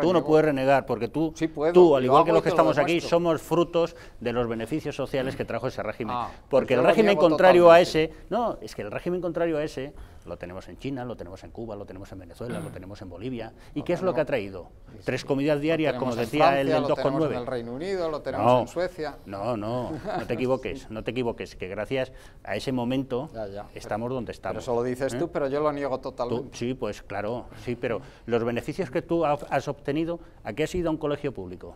tú no puedes renegar, porque tú, tú al igual que los que estamos aquí, somos frutos de los beneficios sociales que trajo ese régimen. Ah, pues porque el régimen contrario a ese, no, es que el régimen contrario a ese lo tenemos en China, lo tenemos en Cuba, lo tenemos en Venezuela, lo mm. tenemos en Bolivia. ¿Y qué es lo que ha traído? Tres comidas diarias, como decía el él del 2,9. Lo tenemos en el Reino Unido, lo tenemos en Suecia. No, no, no te equivoques, no te equivoques, que gracias a ese momento estamos donde estamos. Eso lo dices ¿eh? tú, pero yo lo niego totalmente. Sí, pues claro, sí, pero los beneficios que tú has obtenido, ¿a qué has ido a un colegio público?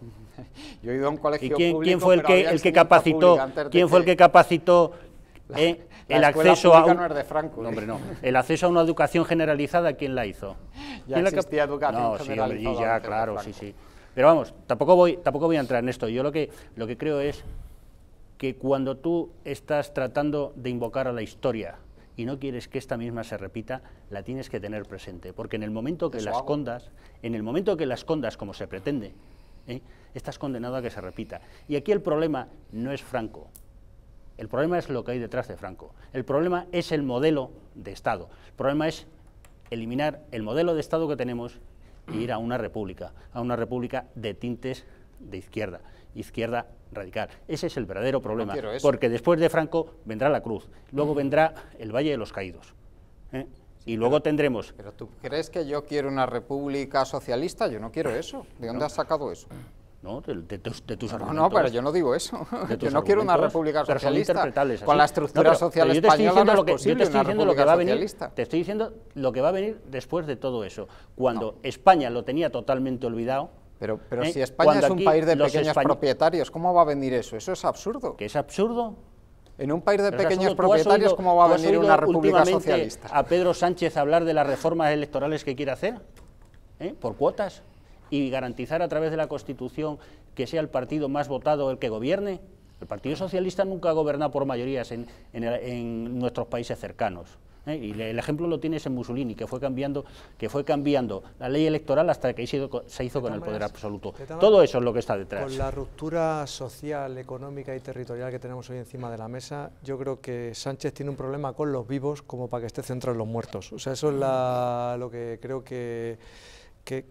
yo he ido a un colegio ¿Y quién, fue el que, el que capacitó? ¿Quién fue el que capacitó eh, el acceso a El acceso a una educación generalizada, ¿quién la hizo? Ya existía educación no, Sí, ya, claro, sí, sí. Pero vamos, tampoco voy, tampoco voy a entrar en esto. Yo lo que, lo que creo es que cuando tú estás tratando de invocar a la historia y no quieres que esta misma se repita, la tienes que tener presente, porque en el momento que la escondas, en el momento que las escondas como se pretende, ¿eh? estás condenado a que se repita. Y aquí el problema no es Franco, el problema es lo que hay detrás de Franco. El problema es el modelo de Estado. El problema es eliminar el modelo de Estado que tenemos e ir a una república, a una república de tintes de izquierda, izquierda radical. Ese es el verdadero problema, porque después de Franco vendrá la cruz, luego vendrá el Valle de los Caídos. ¿eh? y luego tendremos... Pero tú crees que yo quiero una república socialista, yo no quiero eso. ¿De dónde has sacado eso? ¿no? De, no, pero yo no digo eso. Yo no quiero una república socialista. Con la estructura social yo te estoy española estoy diciendo lo que va a venir, Te estoy diciendo lo que va a venir después de todo eso. Cuando España lo tenía totalmente olvidado, pero, pero ¿eh? si España es un país de pequeños propietarios, ¿cómo va a venir eso? Eso es absurdo. ¿Que es absurdo? En un país de pequeños propietarios, ¿cómo va a venir una república socialista? a Pedro Sánchez hablar de las reformas electorales que quiere hacer? ¿eh? ¿Por cuotas? y garantizar a través de la Constitución que sea el partido más votado el que gobierne? El Partido Socialista nunca ha gobernado por mayorías en, en, nuestros países cercanos. ¿eh? Y el ejemplo lo tienes en Mussolini, que fue cambiando, que fue cambiando la ley electoral hasta que se hizo, con el poder absoluto. Todo eso es lo que está detrás. Con la ruptura social, económica y territorial que tenemos hoy encima de la mesa, yo creo que Sánchez tiene un problema con los vivos como para que esté centrado en los muertos. O sea, eso es lo que creo que ¿Qué,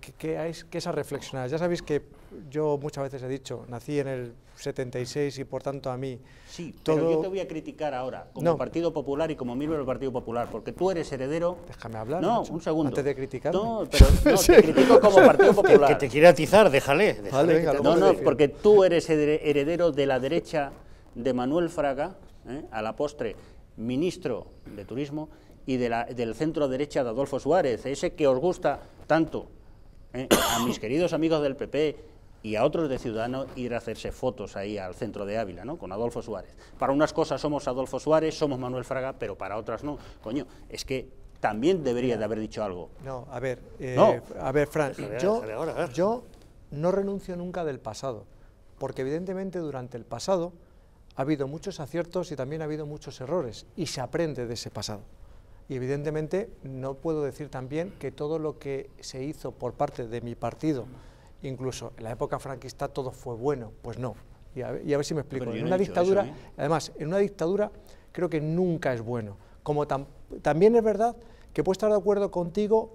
es a reflexionar? Ya sabéis que yo muchas veces he dicho, nací en el 76 y por tanto a mí... Sí, todo... pero yo te voy a criticar ahora, como Partido Popular y como miembro del Partido Popular, porque tú eres heredero... Déjame hablar. No, un segundo. Antes de criticar. No, pero no, te critico como Partido Popular. que te quiere atizar, déjale. no, no, porque tú eres heredero de la derecha de Manuel Fraga, ¿eh? a la postre ministro de Turismo, y de la, del centro derecha de Adolfo Suárez, ese que os gusta tanto eh, a mis queridos amigos del PP y a otros de Ciudadanos ir a hacerse fotos ahí al centro de Ávila, ¿no? Con Adolfo Suárez. Para unas cosas somos Adolfo Suárez, somos Manuel Fraga, pero para otras no. Coño, es que también debería de haber dicho algo. No, a ver, eh, a ver, Fran, yo, yo no renuncio nunca del pasado, porque evidentemente durante el pasado ha habido muchos aciertos y también ha habido muchos errores, y se aprende de ese pasado. Y evidentemente no puedo decir también que todo lo que se hizo por parte de mi partido, incluso en la época franquista, todo fue bueno. Pues no. Y a, ver si me explico. en una dictadura, ¿eh? además, en una dictadura creo que nunca es bueno. Como también es verdad que puedo estar de acuerdo contigo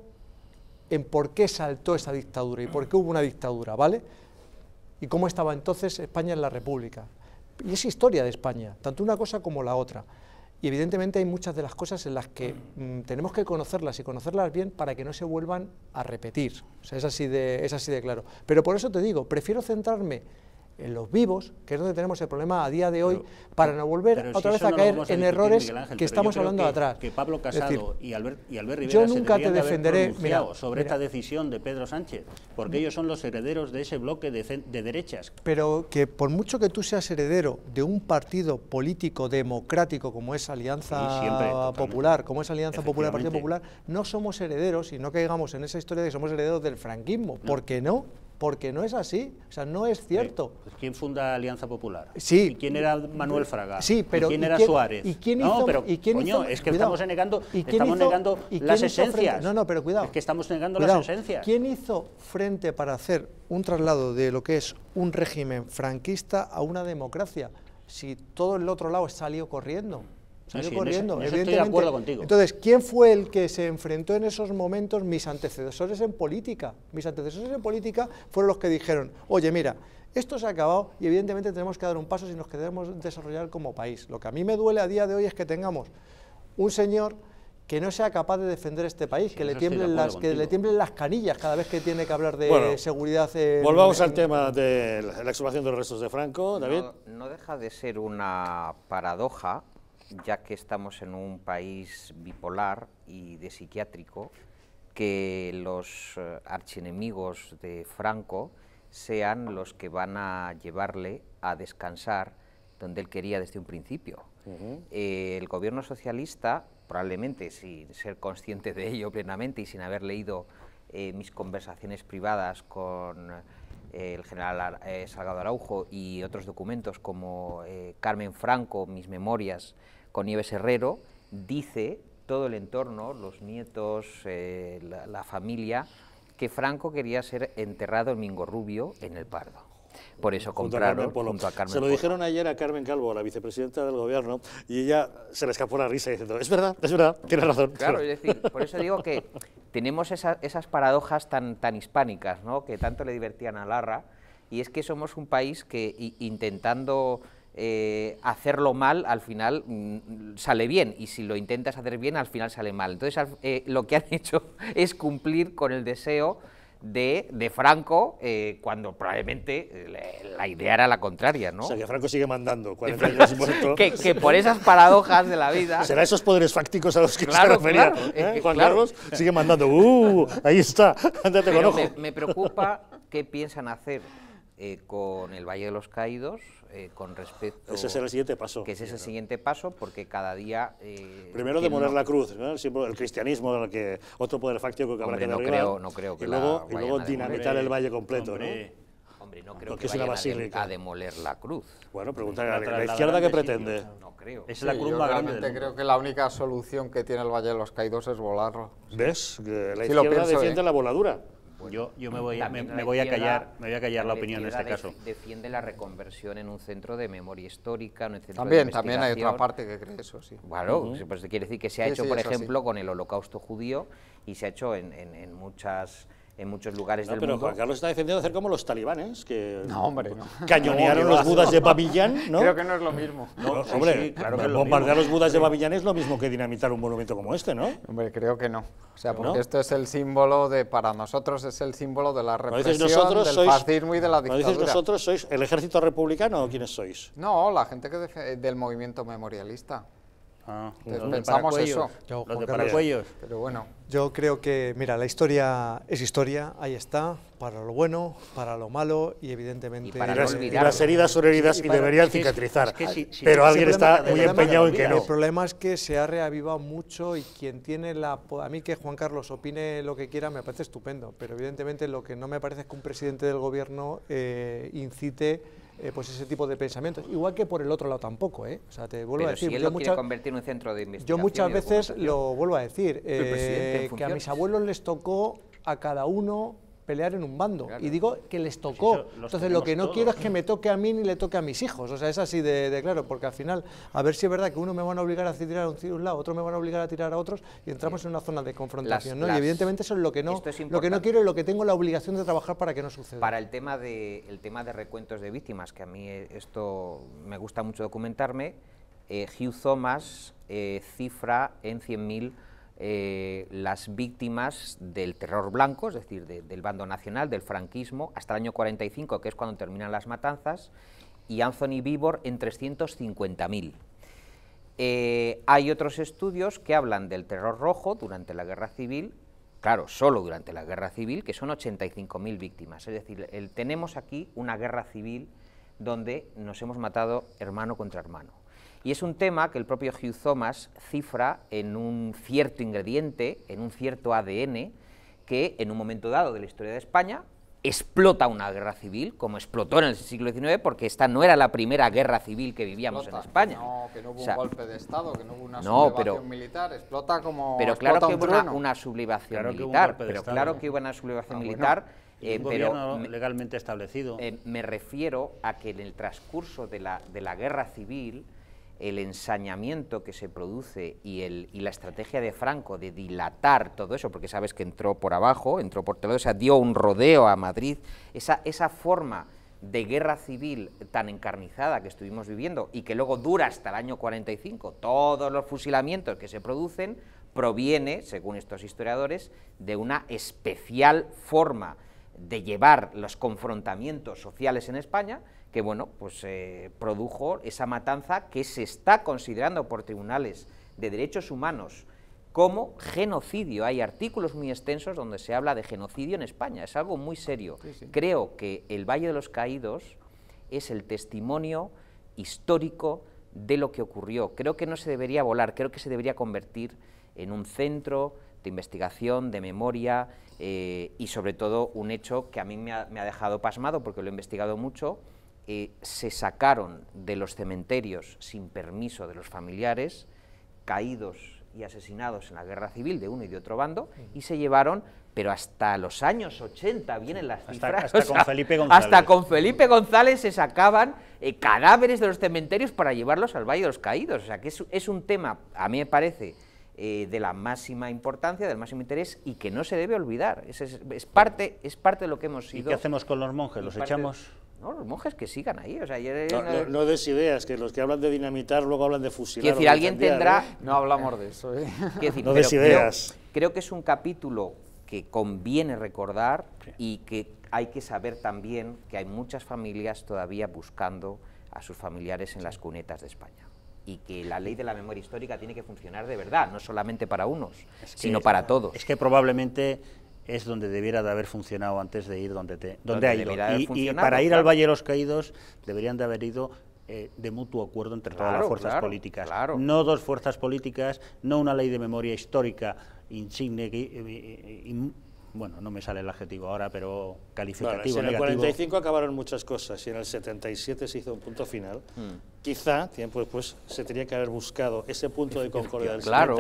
en por qué saltó esa dictadura y por qué hubo una dictadura, ¿vale? Y cómo estaba entonces España en la República. Y es historia de España, tanto una cosa como la otra. Y evidentemente hay muchas de las cosas en las que mm, tenemos que conocerlas y conocerlas bien para que no se vuelvan a repetir. es así, de, es así de claro. Pero por eso te digo, prefiero centrarme en los vivos, que es donde tenemos el problema a día de hoy, para no volver otra vez a caer en errores que estamos hablando de atrás. Que Pablo Casado y, Albert, Rivera yo nunca te defenderé sobre esta decisión de Pedro Sánchez, porque ellos son los herederos de ese bloque de, derechas. Pero que por mucho que tú seas heredero de un partido político democrático como es Alianza Popular, como es Alianza Popular Partido Popular, no somos herederos y no caigamos en esa historia de que somos herederos del franquismo, ¿por porque no porque no es así, o sea, no es cierto. Pues, ¿Quién funda Alianza Popular? Sí. ¿Y quién era Manuel Fraga? Sí, pero ¿Y quién era Suárez? ¿Y quién hizo, no, pero ¿y coño, es que estamos negando, estamos negando las esencias. no, no, pero cuidado. Es que estamos negando las esencias. ¿Quién hizo frente para hacer un traslado de lo que es un régimen franquista a una democracia? Si todo el otro lado salió corriendo corriendo. contigo. Entonces, ¿quién fue el que se enfrentó en esos momentos? Mis antecesores en política. Mis antecesores en política fueron los que dijeron, oye, mira, esto se ha acabado y evidentemente tenemos que dar un paso si nos queremos desarrollar como país. Lo que a mí me duele a día de hoy es que tengamos un señor que no sea capaz de defender este país, que, le tiemblen las, que le tiemblen las canillas cada vez que tiene que hablar de seguridad. volvamos al tema de la, exhumación de los restos de Franco, David. no deja de ser una paradoja ya que estamos en un país bipolar y de psiquiátrico, que los eh, archienemigos de Franco sean los que van a llevarle a descansar donde él quería desde un principio. Eh, el gobierno socialista, probablemente sin ser consciente de ello plenamente y sin haber leído eh, mis conversaciones privadas con el general Salgado Araujo y otros documentos como Carmen Franco, mis memorias, con Nieves Herrero, dice todo el entorno, los nietos, eh, la, familia, que Franco quería ser enterrado en Rubio en el Pardo. Por eso compraron junto a Carmen, Se lo dijeron ayer a Carmen Calvo, la vicepresidenta del gobierno, y ella se le escapó la risa diciendo, es verdad, es verdad, tiene razón. Claro, es por eso digo que tenemos esas paradojas tan, tan hispánicas, ¿no? que tanto le divertían a Larra, y es que somos un país que intentando eh, hacerlo mal al final mm, sale bien y si lo intentas hacer bien al final sale mal. Entonces eh, lo que han hecho es cumplir con el deseo de, Franco eh, cuando probablemente la idea era la contraria, ¿no? O sea, que Franco sigue mandando que, por esas paradojas de la vida... Será esos poderes fácticos a los que se refería Juan Carlos, sigue mandando, uh, Ahí está, ándate con ojo. Me, me preocupa qué piensan hacer con el Valle de los Caídos, eh, con respecto... Ese es el siguiente paso. Que ese es el siguiente paso porque cada día... Eh, Primero demoler la cruz, el cristianismo, que, otro poder fáctico que habrá que no creo, no creo que Y luego, y luego dinamitar el valle completo, ¿no? Hombre, no creo Porque que vayan a, demoler la cruz. Bueno, pregunta a la, izquierda que pretende. No creo. Es la cruz más grande. creo que la única solución que tiene el Valle de los Caídos es volarlo. ¿Ves? Que la izquierda defiende ¿eh? la voladura. Yo, yo me voy, a, me, voy a callar, me voy a callar la, opinión en este caso. Defiende la reconversión en un centro de memoria histórica, en un centro también, También hay otra parte que cree eso, sí. Bueno, pues quiere decir que se ha hecho, por ejemplo, con el holocausto judío y se ha hecho en, en, en muchas en muchos lugares no, del pero mundo. Juan Carlos está defendiendo hacer como los talibanes, que no, hombre, cañonearon los budas de Babillán, ¿no? Creo que no es lo mismo. No, hombre, bombardear los budas de Babillán es lo mismo que dinamitar un monumento como este, ¿no? Hombre, creo que no. O sea, porque esto es el símbolo de, para nosotros es el símbolo de la represión, del fascismo y de la dictadura. dices nosotros sois el ejército republicano o quiénes sois? No, la gente que del movimiento memorialista. Ah. eso. Yo, Pero bueno. Yo creo que, mira, la historia es historia, ahí está, para lo bueno, para lo malo y evidentemente... para las, heridas son heridas y, deberían cicatrizar, pero alguien está muy empeñado en que no. El problema es que se ha reavivado mucho y quien tiene la... A mí que Juan Carlos opine lo que quiera me parece estupendo, pero evidentemente lo que no me parece es que un presidente del gobierno eh, incite eh, pues ese tipo de pensamientos. Igual que por el otro lado tampoco, ¿eh? O sea, te vuelvo a decir... Si él lo quiere convertir en un centro de investigación... Yo muchas veces lo vuelvo a decir, eh, que a mis abuelos les tocó a cada uno pelear en un bando. Y digo que les tocó. Entonces lo que no quiero es que me toque a mí ni le toque a mis hijos. O sea, es así de, claro, porque al final, a ver si es verdad que uno me van a obligar a tirar a un, lado, otro me van a obligar a tirar a otros y entramos en una zona de confrontación. y evidentemente eso es lo que no, lo que no quiero y lo que tengo la obligación de trabajar para que no suceda. Para el tema de, el tema de recuentos de víctimas, que a mí eh, esto me gusta mucho documentarme, eh, Hugh Thomas eh, cifra en 100.000 eh, las víctimas del terror blanco, es decir, del bando nacional, del franquismo, hasta el año 45, que es cuando terminan las matanzas, y Anthony Bibor en 350.000. Eh, hay otros estudios que hablan del terror rojo durante la guerra civil, claro, solo durante la guerra civil, que son 85.000 víctimas. Es decir, tenemos aquí una guerra civil donde nos hemos matado hermano contra hermano. Y es un tema que el propio Hugh Thomas cifra en un cierto ingrediente, en un cierto ADN, que en un momento dado de la historia de España explota una guerra civil, como explotó en el siglo XIX, porque esta no era la primera guerra civil que vivíamos en España. no, que no hubo un golpe de Estado, que no hubo una sublevación militar, explota como Pero claro que hubo una, sublevación militar, pero claro que hubo una sublevación ah, militar, eh, un pero legalmente establecido. Eh, me refiero a que en el transcurso de la, de la guerra civil el ensañamiento que se produce y, el, la estrategia de Franco de dilatar todo eso, porque sabes que entró por abajo, entró por todo, o sea, dio un rodeo a Madrid, esa, esa forma de guerra civil tan encarnizada que estuvimos viviendo y que luego dura hasta el año 45, todos los fusilamientos que se producen, proviene, según estos historiadores, de una especial forma de llevar los confrontamientos sociales en España, que bueno, pues eh, produjo esa matanza que se está considerando por tribunales de derechos humanos como genocidio. Hay artículos muy extensos donde se habla de genocidio en España, es algo muy serio. Creo que el Valle de los Caídos es el testimonio histórico de lo que ocurrió. Creo que no se debería volar, creo que se debería convertir en un centro de investigación, de memoria eh, y sobre todo un hecho que a mí me ha dejado pasmado porque lo he investigado mucho eh, se sacaron de los cementerios sin permiso de los familiares, caídos y asesinados en la guerra civil de uno y de otro bando, y se llevaron, pero hasta los años 80 vienen las cifras. Hasta, con Felipe González. Hasta con Felipe González se sacaban eh, cadáveres de los cementerios para llevarlos al Valle de los Caídos. O sea, que es, es un tema, a mí me parece, eh, de la máxima importancia, del máximo interés y que no se debe olvidar. Es, es, parte, es parte de lo que hemos sido. ¿Y qué hacemos con los monjes? ¿Los echamos? no, los monjes que sigan ahí. O sea, no, des ideas, que los que hablan de dinamitar luego hablan de fusilar. Quiero decir, alguien tendrá. ¿eh? ¿no? hablamos de eso. ¿eh? Decir, no des ideas. Creo, que es un capítulo que conviene recordar y que hay que saber también que hay muchas familias todavía buscando a sus familiares en las cunetas de España y que la ley de la memoria histórica tiene que funcionar de verdad, no solamente para unos, sino para todos. Es que probablemente es donde debiera de haber funcionado antes de ir donde, te, donde, ha ido. y, para ir al Valle de los Caídos deberían de haber ido eh, de mutuo acuerdo entre todas las fuerzas políticas. No dos fuerzas políticas, no una ley de memoria histórica insigne eh, eh, bueno, no me sale el adjetivo ahora, pero calificativo. en el 45 acabaron muchas cosas y en el 77 se hizo un punto final. Hmm. Quizá, tiempo después, se tenía que haber buscado ese punto de concordia del claro.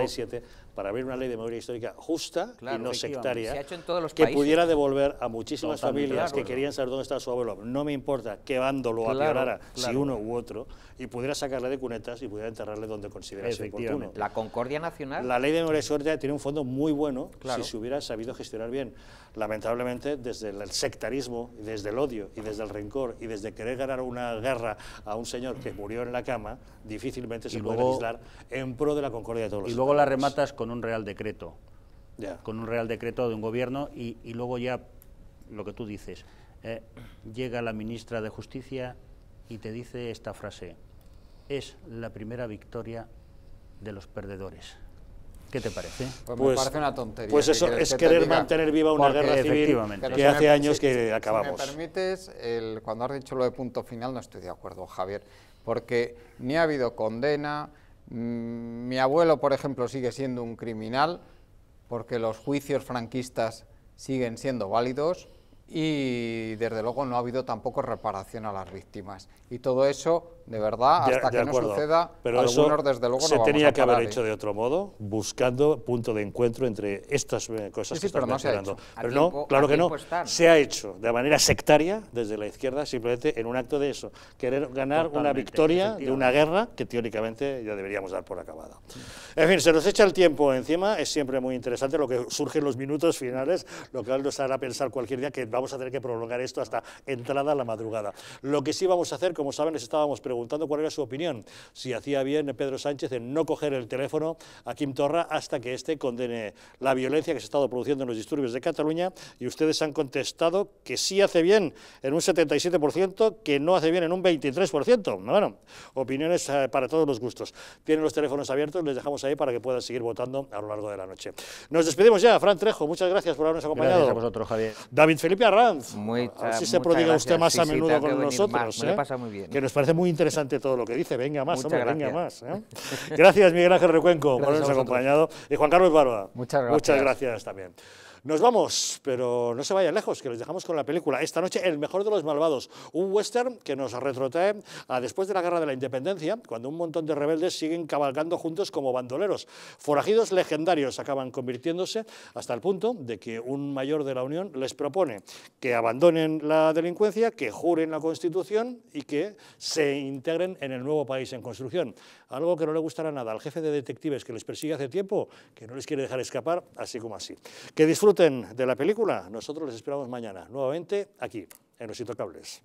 para abrir una ley de memoria histórica justa y no sectaria todos los que pudiera devolver a muchísimas familias que querían saber dónde estaba su abuelo. No me importa qué bando lo apiorara, si uno u otro, y pudiera sacarle de cunetas y pudiera enterrarle donde considerase oportuno. La concordia nacional. La ley de memoria histórica tiene un fondo muy bueno si se hubiera sabido gestionar bien. Lamentablemente, desde el sectarismo, desde el odio y desde el rencor y desde querer ganar una guerra a un señor que murió en la cama, difícilmente se puede legislar en pro de la concordia de todos los Y luego la rematas con un real decreto, con un real decreto de un gobierno y, luego ya lo que tú dices, eh, llega la ministra de Justicia y te dice esta frase, es la primera victoria de los perdedores. ¿Qué te parece? Pues, me pues parece una tontería. Pues eso es querer mantener viva una guerra civil que hace años que acabamos. Si me permites, cuando has dicho lo de punto final, no estoy de acuerdo, Javier porque ni ha habido condena, mm, mi abuelo, por ejemplo, sigue siendo un criminal, porque los juicios franquistas siguen siendo válidos y desde luego no ha habido tampoco reparación a las víctimas. Y todo eso de verdad, hasta que no suceda, Pero algunos eso desde luego no se tenía que haber hecho de otro modo, buscando punto de encuentro entre estas eh, cosas pero Pero no, claro que no, se ha hecho de manera sectaria desde la izquierda, simplemente en un acto de eso, querer ganar una victoria de una guerra que teóricamente ya deberíamos dar por acabada. En fin, se nos echa el tiempo encima, es siempre muy interesante lo que surge en los minutos finales, lo cual nos hará pensar cualquier día que vamos a tener que prolongar esto hasta entrada a la madrugada. Lo que sí vamos a hacer, como saben, les estábamos preguntando cuál era su opinión, si hacía bien Pedro Sánchez en no coger el teléfono a Kim Torra hasta que éste condene la violencia que se ha estado produciendo en los disturbios de Cataluña y ustedes han contestado que sí hace bien en un 77%, que no hace bien en un 23%. Bueno, opiniones eh, para todos los gustos. Tienen los teléfonos abiertos, les dejamos ahí para que puedan seguir votando a lo largo de la noche. Nos despedimos ya, Fran Trejo, muchas gracias por habernos acompañado. Gracias a vosotros, Javier. David Felipe Arranz, así se prodiga usted más a menudo con nosotros. Me ¿eh? pasa muy bien. Que nos parece muy interesante interesante todo lo que dice. Venga más, hombre, venga más. ¿eh? Gracias, Miguel Ángel Recuenco, por habernos acompañado. Y Juan Carlos Barba. Muchas gracias. Muchas gracias también. Nos vamos, pero no se vayan lejos, que les dejamos con la película. Esta noche, El mejor de los malvados, un western que nos retrotrae a después de la Guerra de la Independencia, cuando un montón de rebeldes siguen cabalgando juntos como bandoleros. Forajidos legendarios acaban convirtiéndose hasta el punto de que un mayor de la Unión les propone que abandonen la delincuencia, que juren la Constitución y que se integren en el nuevo país en construcción algo que no le gustará nada al jefe de detectives que les persigue hace tiempo, que no les quiere dejar escapar, así como así. Que disfruten de la película, nosotros les esperamos mañana, nuevamente aquí, en Los Intocables.